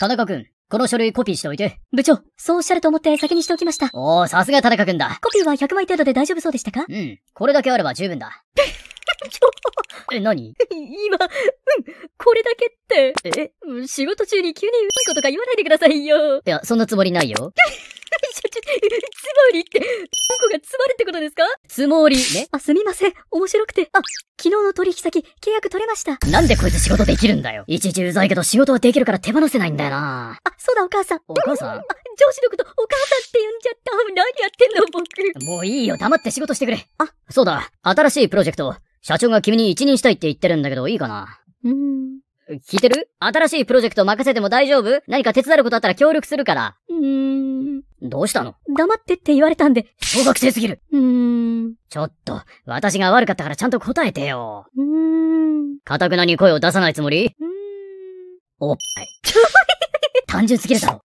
田中君、この書類コピーしておいて。部長、そうおっしゃると思って先にしておきました。おー、さすが田中君だ。コピーは100枚程度で大丈夫そうでしたかうん、これだけあれば十分だ。え、何今、うん、これだけって。え、仕事中に急にうんことか言わないでくださいよ。いや、そんなつもりないよ。ちょ、ちょ、つもりって。が詰まるってことですかつもりね。あ、すみません。面白くて。あ、昨日の取引先、契約取れました。なんでこいつ仕事できるんだよ。いちいちうざいけど仕事はできるから手放せないんだよな。あ、そうだお母さん。お母さんあ、上司のことお母さんって呼んじゃった。何やってんの僕。もういいよ。黙って仕事してくれ。あ、そうだ。新しいプロジェクト、社長が君に一任したいって言ってるんだけど、いいかな。うーん。聞いてる新しいプロジェクト任せても大丈夫何か手伝うことあったら協力するから。うーん。どうしたの黙ってって言われたんで。小学生すぎる。うーん。ちょっと、私が悪かったからちゃんと答えてよ。うーん。かたくなに声を出さないつもりうーん。おっぱい。単純すぎるだろ。